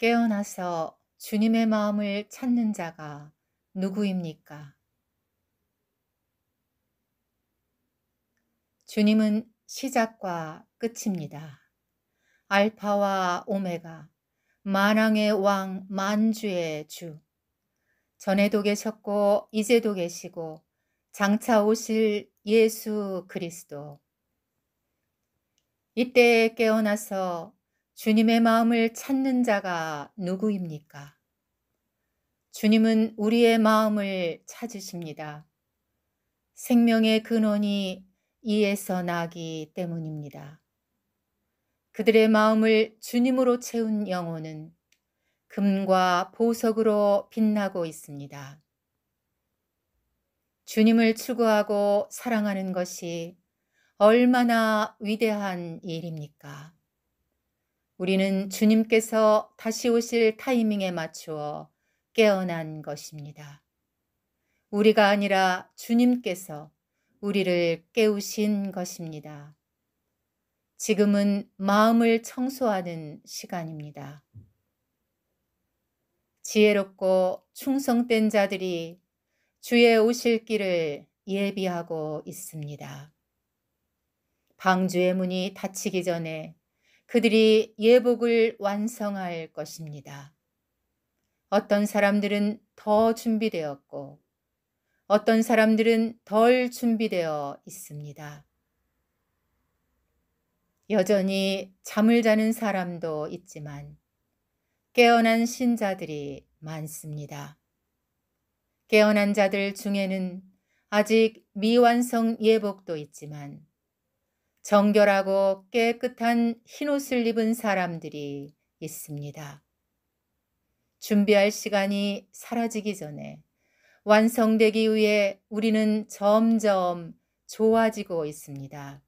깨어나서 주님의 마음을 찾는 자가 누구입니까? 주님은 시작과 끝입니다. 알파와 오메가, 만왕의 왕, 만주의 주. 전에도 계셨고, 이제도 계시고, 장차 오실 예수 그리스도. 이때 깨어나서 주님의 마음을 찾는 자가 누구입니까? 주님은 우리의 마음을 찾으십니다. 생명의 근원이 이에서 나기 때문입니다. 그들의 마음을 주님으로 채운 영혼은 금과 보석으로 빛나고 있습니다. 주님을 추구하고 사랑하는 것이 얼마나 위대한 일입니까? 우리는 주님께서 다시 오실 타이밍에 맞추어 깨어난 것입니다. 우리가 아니라 주님께서 우리를 깨우신 것입니다. 지금은 마음을 청소하는 시간입니다. 지혜롭고 충성된 자들이 주의 오실 길을 예비하고 있습니다. 방주의 문이 닫히기 전에 그들이 예복을 완성할 것입니다. 어떤 사람들은 더 준비되었고 어떤 사람들은 덜 준비되어 있습니다. 여전히 잠을 자는 사람도 있지만 깨어난 신자들이 많습니다. 깨어난 자들 중에는 아직 미완성 예복도 있지만 정결하고 깨끗한 흰옷을 입은 사람들이 있습니다. 준비할 시간이 사라지기 전에 완성되기 위해 우리는 점점 좋아지고 있습니다.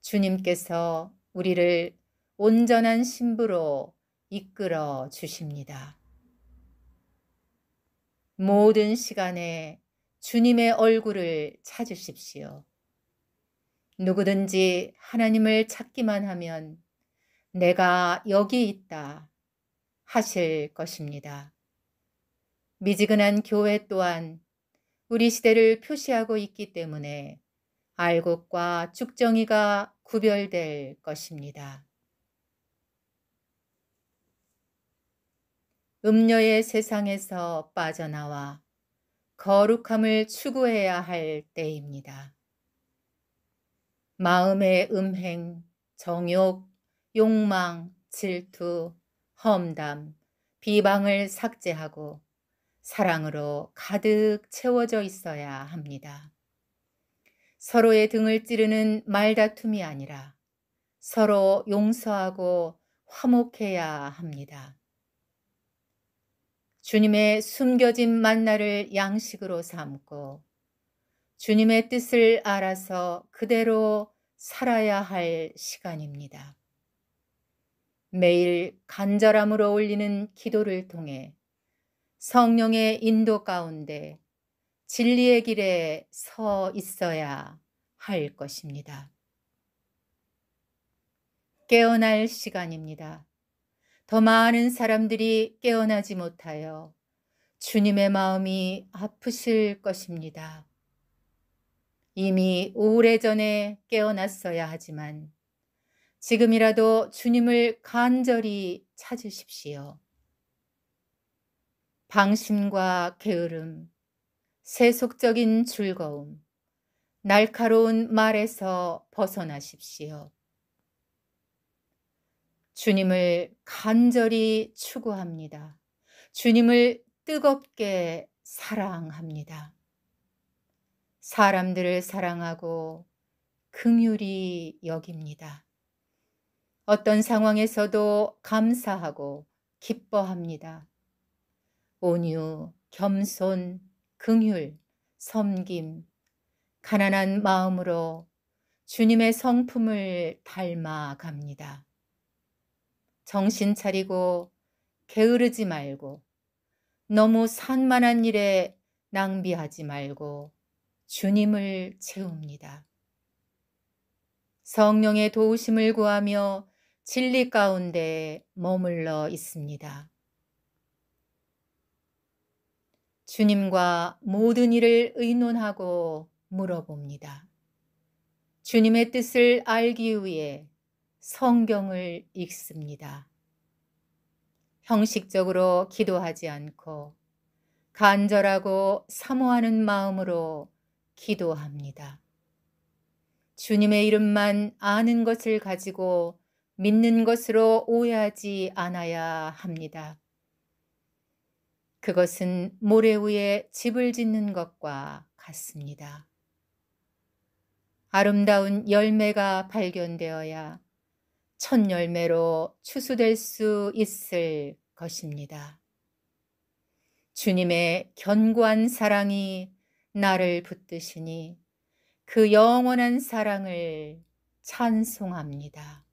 주님께서 우리를 온전한 신부로 이끌어 주십니다. 모든 시간에 주님의 얼굴을 찾으십시오. 누구든지 하나님을 찾기만 하면 내가 여기 있다 하실 것입니다. 미지근한 교회 또한 우리 시대를 표시하고 있기 때문에 알곡과 죽정이가 구별될 것입니다. 음녀의 세상에서 빠져나와 거룩함을 추구해야 할 때입니다. 마음의 음행, 정욕, 욕망, 질투, 험담, 비방을 삭제하고 사랑으로 가득 채워져 있어야 합니다. 서로의 등을 찌르는 말다툼이 아니라 서로 용서하고 화목해야 합니다. 주님의 숨겨진 만나를 양식으로 삼고 주님의 뜻을 알아서 그대로 살아야 할 시간입니다. 매일 간절함으로 올리는 기도를 통해 성령의 인도 가운데 진리의 길에 서 있어야 할 것입니다. 깨어날 시간입니다. 더 많은 사람들이 깨어나지 못하여 주님의 마음이 아프실 것입니다. 이미 오래전에 깨어났어야 하지만 지금이라도 주님을 간절히 찾으십시오. 방심과 게으름, 세속적인 즐거움, 날카로운 말에서 벗어나십시오. 주님을 간절히 추구합니다. 주님을 뜨겁게 사랑합니다. 사람들을 사랑하고 긍휼히 여깁니다. 어떤 상황에서도 감사하고 기뻐합니다. 온유, 겸손, 긍휼, 섬김, 가난한 마음으로 주님의 성품을 닮아갑니다. 정신 차리고 게으르지 말고 너무 산만한 일에 낭비하지 말고 주님을 채웁니다. 성령의 도우심을 구하며 진리 가운데 머물러 있습니다. 주님과 모든 일을 의논하고 물어봅니다. 주님의 뜻을 알기 위해 성경을 읽습니다. 형식적으로 기도하지 않고 간절하고 사모하는 마음으로 기도합니다. 주님의 이름만 아는 것을 가지고 믿는 것으로 오해하지 않아야 합니다. 그것은 모래 위에 집을 짓는 것과 같습니다. 아름다운 열매가 발견되어야 첫 열매로 추수될 수 있을 것입니다. 주님의 견고한 사랑이 나를 붙드시니 그 영원한 사랑을 찬송합니다.